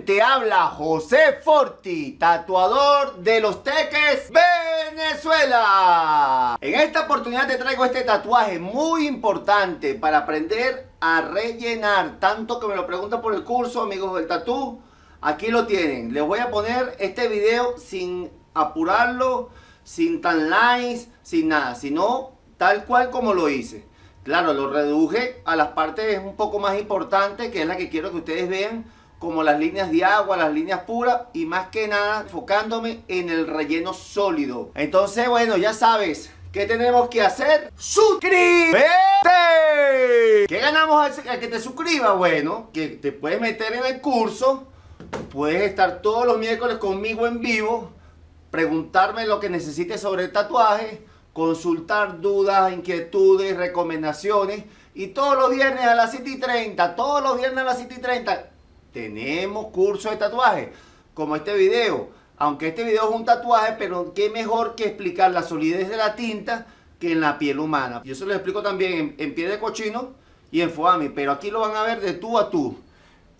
te habla, José Forti, tatuador de los teques Venezuela. En esta oportunidad te traigo este tatuaje muy importante para aprender a rellenar. Tanto que me lo preguntan por el curso, amigos del tatú. Aquí lo tienen. Les voy a poner este video sin apurarlo, sin tan lines, sin nada, sino tal cual como lo hice. Claro, lo reduje a las partes un poco más importantes, que es la que quiero que ustedes vean como las líneas de agua, las líneas puras y más que nada enfocándome en el relleno sólido. Entonces, bueno, ya sabes. ¿Qué tenemos que hacer? ¡Suscríbete! ¿Qué ganamos al que te suscriba Bueno, que te puedes meter en el curso, puedes estar todos los miércoles conmigo en vivo, preguntarme lo que necesites sobre el tatuaje, consultar dudas, inquietudes, recomendaciones. Y todos los viernes a las 7 y 30, todos los viernes a las 7 y 30, tenemos curso de tatuaje, como este video. Aunque este video es un tatuaje, pero qué mejor que explicar la solidez de la tinta que en la piel humana. Yo se lo explico también en, pie piel de cochino y en foami, pero aquí lo van a ver de tú a tú.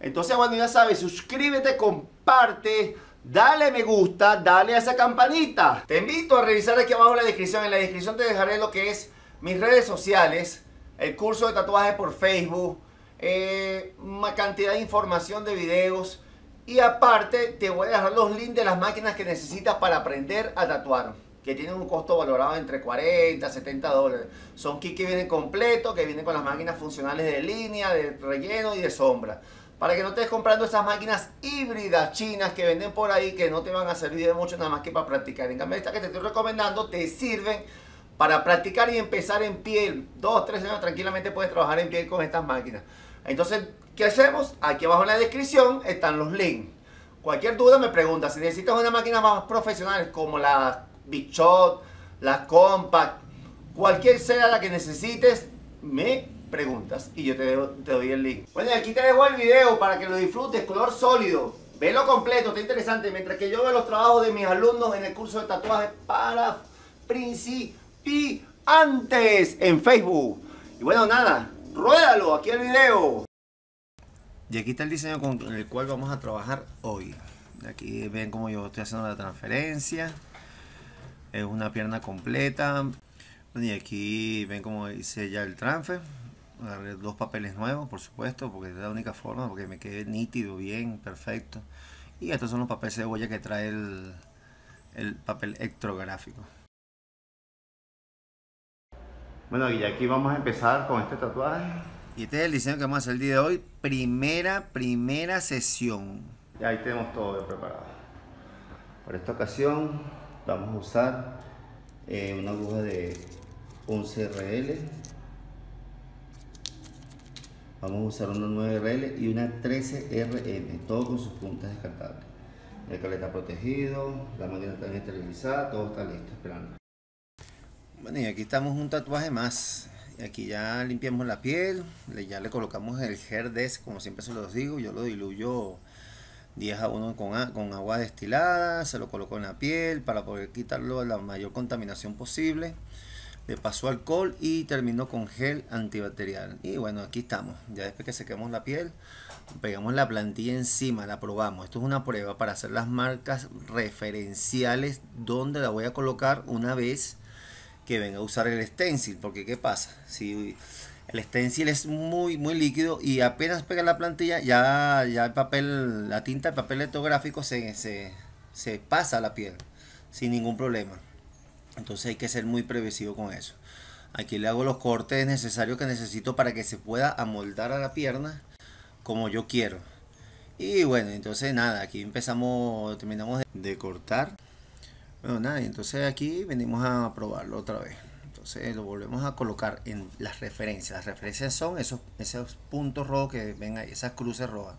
Entonces, bueno, ya sabes, suscríbete, comparte, dale me gusta, dale a esa campanita. Te invito a revisar aquí abajo la descripción. En la descripción te dejaré lo que es mis redes sociales, el curso de tatuaje por Facebook, una eh, cantidad de información de videos. Y aparte te voy a dejar los links de las máquinas que necesitas para aprender a tatuar. Que tienen un costo valorado entre 40 a 70 dólares. Son kits que vienen completos, que vienen con las máquinas funcionales de línea, de relleno y de sombra. Para que no estés comprando esas máquinas híbridas chinas que venden por ahí que no te van a servir de mucho nada más que para practicar. En cambio, estas que te estoy recomendando te sirven para practicar y empezar en piel. Dos, tres años tranquilamente puedes trabajar en piel con estas máquinas. Entonces, ¿qué hacemos? Aquí abajo en la descripción están los links. Cualquier duda me pregunta. Si necesitas una máquina más profesional como la Big la Compact, cualquier sea la que necesites, me preguntas y yo te, doy el link. Bueno, y aquí te dejo el video para que lo disfrutes, color sólido. Velo completo, está interesante. Mientras que yo veo los trabajos de mis alumnos en el curso de tatuajes para principiantes en Facebook. Y bueno, nada, ruédalo aquí el video. Y aquí está el diseño con el cual vamos a trabajar hoy. Aquí ven como yo estoy haciendo la transferencia. Es una pierna completa. Y aquí ven como hice ya el transfer. dos papeles nuevos, por supuesto, porque es la única forma, porque me quede nítido, bien, perfecto. Y estos son los papeles de cebolla que trae el, el papel electrográfico. Bueno, y aquí vamos a empezar con este tatuaje. Y este es el diseño que vamos a hacer el día de hoy. Primera, primera sesión. Y ahí tenemos todo preparado. Por esta ocasión vamos a usar eh, una aguja de 11 RL. Vamos a usar una 9 RL y una 13 RM, todo con sus puntas descartables. El caleta protegido, la máquina está esterilizada, todo está listo, esperando. Bueno, y aquí estamos un tatuaje más. aquí ya limpiamos la piel, ya le colocamos el Gerdes, como siempre se los digo, yo lo diluyo 10 a 1 con, agua destilada, se lo coloco en la piel para poder quitarlo la mayor contaminación posible. Le paso alcohol y termino con gel antibacterial. Y bueno, aquí estamos. Ya después que sequemos la piel, pegamos la plantilla encima, la probamos. Esto es una prueba para hacer las marcas referenciales donde la voy a colocar una vez que venga a usar el stencil, porque ¿qué pasa? Si el stencil es muy, muy líquido y apenas pega la plantilla, ya, ya el papel, la tinta, el papel litográfico se, se, pasa a la piel sin ningún problema. Entonces hay que ser muy previsivo con eso. Aquí le hago los cortes necesarios que necesito para que se pueda amoldar a la pierna como yo quiero. Y bueno, entonces nada, aquí empezamos, terminamos de cortar entonces aquí venimos a probarlo otra vez. Entonces lo volvemos a colocar en las referencias. Las referencias son esos, esos puntos rojos que ven ahí, esas cruces rojas.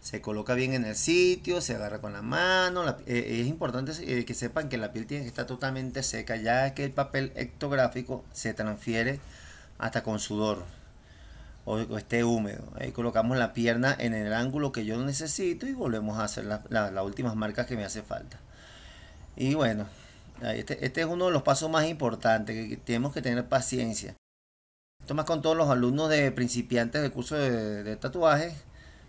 Se coloca bien en el sitio, se agarra con la mano. Eh, es importante eh, que sepan que la piel tiene que estar totalmente seca, ya que el papel ectográfico se transfiere hasta con sudor o, esté húmedo. Ahí colocamos la pierna en el ángulo que yo necesito y volvemos a hacer las últimas marcas que me hace falta. Y bueno, este, este, es uno de los pasos más importantes, que tenemos que tener paciencia. Esto más con todos los alumnos de principiantes del curso de, tatuajes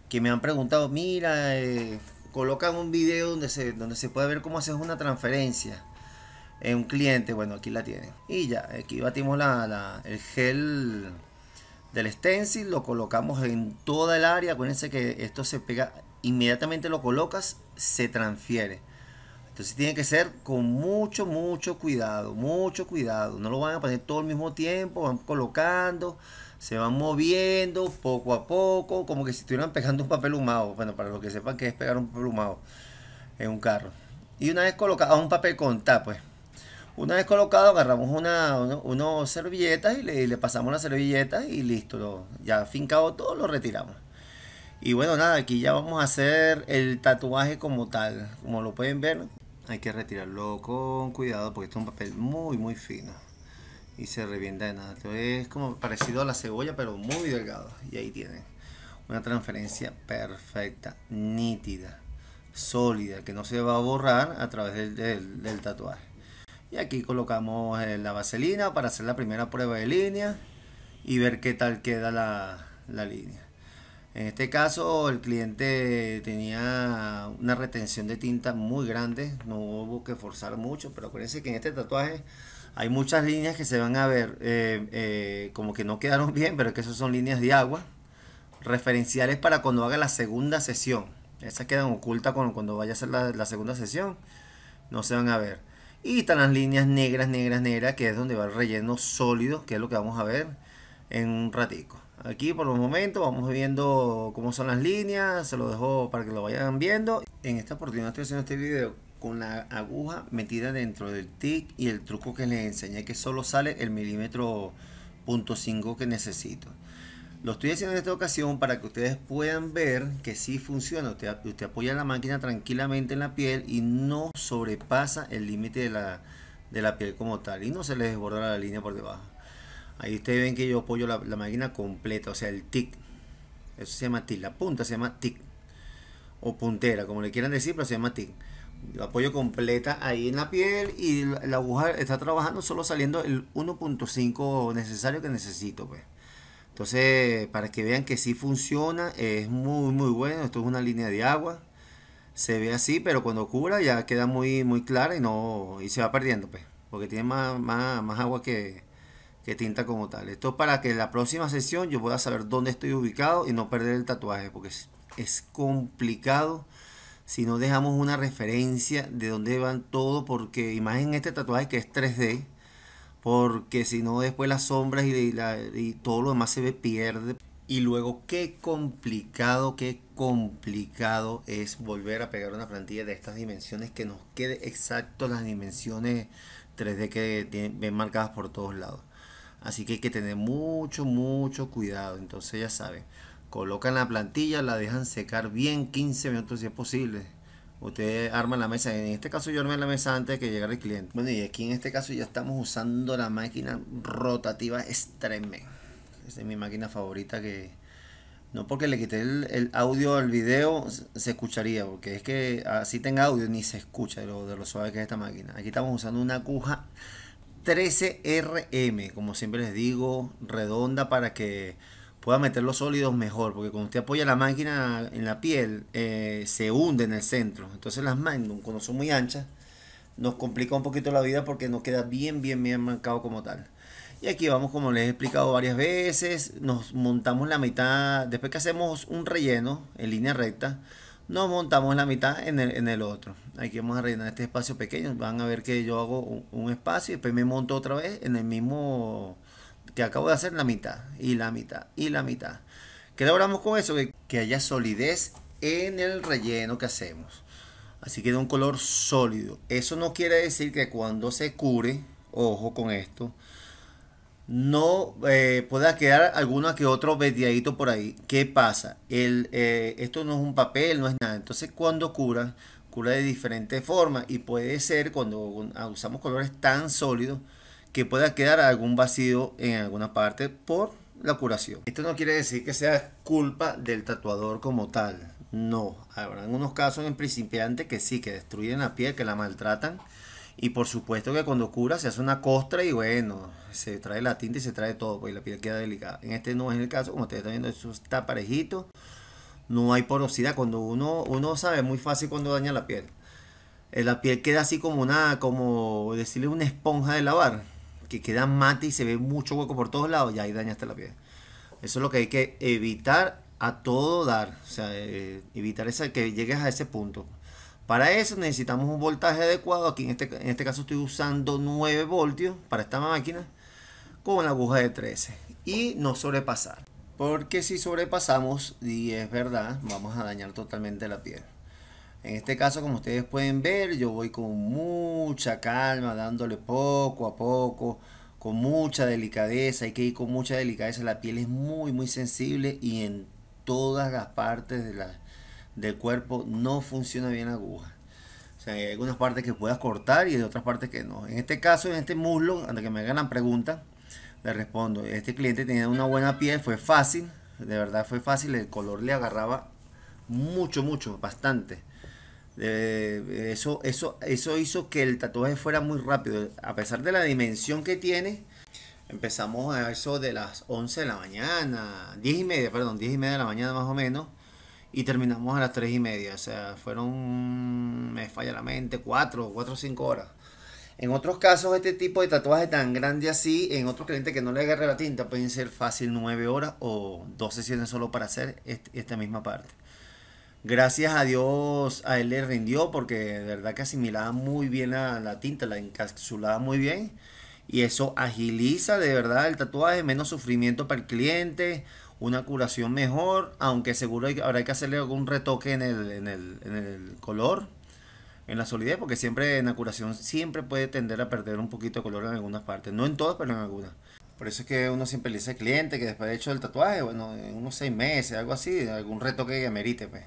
que me han preguntado, mira, eh, colocan un video donde se, donde se puede ver cómo haces una transferencia en un cliente. Bueno, aquí la tienen. Y ya, aquí batimos el gel del stencil, lo colocamos en toda el área. Acuérdense que esto se pega, inmediatamente lo colocas, se transfiere. Entonces tiene que ser con mucho, mucho cuidado, mucho cuidado. No lo van a poner todo el mismo tiempo, van colocando, se van moviendo poco a poco, como que si estuvieran pegando un papel humado. Bueno, para los que sepan que es pegar un papel humado en un carro. Y una vez colocado, un papel con pues. Una vez colocado, agarramos una, unos servilletas y le, pasamos la servilleta y listo. ya fincado todo, lo retiramos. Y bueno, nada, aquí ya vamos a hacer el tatuaje como tal, como lo pueden ver hay que retirarlo con cuidado porque esto es un papel muy muy fino y se revienta de nada es como parecido a la cebolla pero muy delgado y ahí tienen una transferencia perfecta nítida sólida que no se va a borrar a través del, tatuaje y aquí colocamos eh, la vaselina para hacer la primera prueba de línea y ver qué tal queda la, la línea en este caso el cliente tenía una retención de tinta muy grande, no hubo que forzar mucho, pero acuérdense que en este tatuaje hay muchas líneas que se van a ver eh, eh, como que no quedaron bien, pero que esas son líneas de agua, referenciales para cuando haga la segunda sesión. Esas quedan ocultas cuando, vaya a hacer la segunda sesión, no se van a ver. Y están las líneas negras, negras, negras, que es donde va el relleno sólido, que es lo que vamos a ver en un ratico. Aquí por los momentos vamos viendo cómo son las líneas, se lo dejo para que lo vayan viendo. En esta oportunidad estoy haciendo este video con la aguja metida dentro del tic y el truco que les enseñé que solo sale el milímetro punto .5 que necesito. Lo estoy haciendo en esta ocasión para que ustedes puedan ver que sí funciona. Usted, apoya la máquina tranquilamente en la piel y no sobrepasa el límite de la, piel como tal y no se les desborda la línea por debajo. Ahí ustedes ven que yo apoyo la, máquina completa, o sea, el tic. Eso se llama tic, la punta se llama tic. O puntera, como le quieran decir, pero se llama tic. Lo apoyo completa ahí en la piel y la, aguja está trabajando solo saliendo el 1.5 necesario que necesito, pues. Entonces, para que vean que sí funciona, es muy, muy bueno. Esto es una línea de agua. Se ve así, pero cuando cubra ya queda muy, muy clara y no y se va perdiendo, pues. Porque tiene más, más, más agua que, que tinta como tal. Esto es para que en la próxima sesión yo pueda saber dónde estoy ubicado y no perder el tatuaje, porque es, complicado si no dejamos una referencia de dónde van todo, porque imagen este tatuaje que es 3D, porque si no después las sombras y, y todo lo demás se ve pierde. Y luego qué complicado, qué complicado es volver a pegar una plantilla de estas dimensiones que nos quede exacto las dimensiones 3D que tienen, ven marcadas por todos lados. Así que hay que tener mucho, mucho cuidado. Entonces ya saben, colocan la plantilla, la dejan secar bien 15 minutos si es posible. Ustedes arman la mesa. En este caso yo armé la mesa antes de que llegara el cliente. Bueno, y aquí en este caso ya estamos usando la máquina rotativa extreme Esa es mi máquina favorita que... No porque le quité el, audio al video se escucharía, porque es que así tenga audio ni se escucha lo, de lo suave que es esta máquina. Aquí estamos usando una aguja 13RM, como siempre les digo, redonda para que pueda meter los sólidos mejor, porque cuando usted apoya la máquina en la piel, eh, se hunde en el centro. Entonces las Magnum, cuando son muy anchas, nos complica un poquito la vida porque nos queda bien, bien, bien marcado como tal. Y aquí vamos, como les he explicado varias veces, nos montamos la mitad, después que hacemos un relleno en línea recta, nos montamos la mitad en el, en el otro. Aquí vamos a rellenar este espacio pequeño. Van a ver que yo hago un, espacio y después me monto otra vez en el mismo que acabo de hacer la mitad y la mitad y la mitad. ¿Qué logramos con eso? Que, que haya solidez en el relleno que hacemos. Así que de un color sólido. Eso no quiere decir que cuando se cure, ojo con esto, no eh, pueda quedar alguno que otro vediadito por ahí. ¿Qué pasa? El, eh, esto no es un papel, no es nada. Entonces cuando cura, cura de diferentes formas y puede ser cuando ah, usamos colores tan sólidos que pueda quedar algún vacío en alguna parte por la curación. Esto no quiere decir que sea culpa del tatuador como tal. No, Habrá unos casos en principiantes que sí, que destruyen la piel, que la maltratan y por supuesto que cuando cura se hace una costra y bueno, se trae la tinta y se trae todo, pues la piel queda delicada. En este no es el caso, como ustedes están viendo, eso está parejito, no hay porosidad. Cuando uno, uno sabe muy fácil cuando daña la piel. Eh, la piel queda así como una, como decirle una esponja de lavar, que queda mate y se ve mucho hueco por todos lados, y ahí dañaste la piel. Eso es lo que hay que evitar a todo dar, o sea, eh, evitar esa, que llegues a ese punto. Para eso necesitamos un voltaje adecuado. Aquí en este, en este caso estoy usando 9 voltios para esta máquina con la aguja de 13 y no sobrepasar. Porque si sobrepasamos, y es verdad, vamos a dañar totalmente la piel. En este caso, como ustedes pueden ver, yo voy con mucha calma, dándole poco a poco, con mucha delicadeza. Hay que ir con mucha delicadeza. La piel es muy, muy sensible y en todas las partes de la, del cuerpo no funciona bien la aguja. O sea, hay algunas partes que puedas cortar y hay otras partes que no. En este caso, en este muslo, antes que me hagan la pregunta, le respondo. Este cliente tenía una buena piel, fue fácil, de verdad fue fácil, el color le agarraba mucho, mucho, bastante. eso, eso, eso hizo que el tatuaje fuera muy rápido. A pesar de la dimensión que tiene, empezamos a eso de las 11 de la mañana, 10 y media, perdón, 10 y media de la mañana más o menos y terminamos a las 3 y media. O sea, fueron, me falla la mente, 4, 4 o 5 horas. En otros casos, este tipo de tatuaje tan grande así, en otros clientes que no le agarre la tinta, pueden ser fácil 9 horas o 12 sesiones solo para hacer esta misma parte. Gracias a Dios a él le rindió porque de verdad que asimilaba muy bien la tinta, la encapsulaba muy bien. Y eso agiliza de verdad el tatuaje, menos sufrimiento para el cliente una curación mejor, aunque seguro hay, habrá que hacerle algún retoque en el, en, el, color, en la solidez, porque siempre en la curación siempre puede tender a perder un poquito de color en algunas partes, no en todas, pero en algunas. Por eso es que uno siempre le dice al cliente que después de hecho el tatuaje, bueno, en unos seis meses, algo así, algún retoque que merite, pues.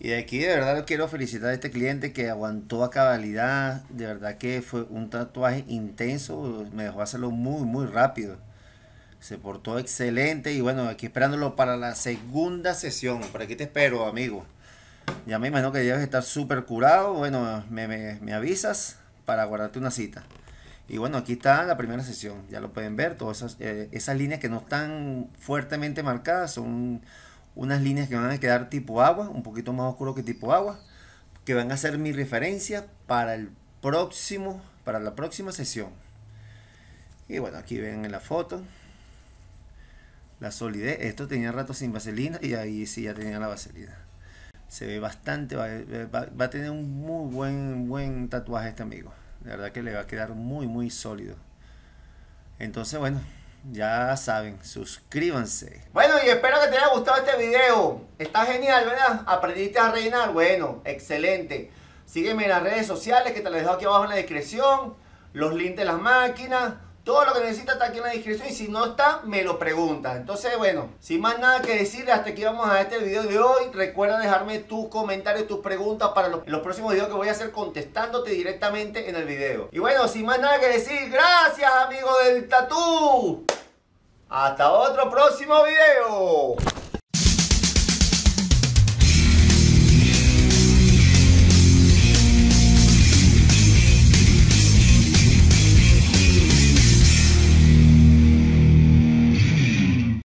Y de aquí de verdad quiero felicitar a este cliente que aguantó a cabalidad, de verdad que fue un tatuaje intenso, me dejó hacerlo muy, muy rápido se portó excelente y bueno, aquí esperándolo para la segunda sesión. Por aquí te espero, amigo. Ya me imagino que debes estar súper curado. Bueno, me, avisas para guardarte una cita. Y bueno, aquí está la primera sesión. Ya lo pueden ver. Todas esas, eh, esas líneas que no están fuertemente marcadas son unas líneas que van a quedar tipo agua, un poquito más oscuro que tipo agua, que van a ser mi referencia para el próximo, para la próxima sesión. Y bueno, aquí ven en la foto, la solidez, esto tenía rato sin vaselina y ahí sí ya tenía la vaselina. Se ve bastante, va, a tener un muy buen, buen tatuaje este amigo. de verdad que le va a quedar muy, muy sólido. Entonces, bueno, ya saben, suscríbanse. Bueno, y espero que te haya gustado este video. Está genial, ¿verdad? ¿Aprendiste a reinar? Bueno, excelente. Sígueme en las redes sociales que te las dejo aquí abajo en la descripción. Los links de las máquinas todo lo que necesitas está aquí en la descripción y si no está, me lo preguntas. Entonces, bueno, sin más nada que decirle, hasta aquí vamos a este video de hoy. Recuerda dejarme tus comentarios, tus preguntas para los, próximos videos que voy a hacer contestándote directamente en el video. Y bueno, sin más nada que decir, gracias amigo del tatu Hasta otro próximo video.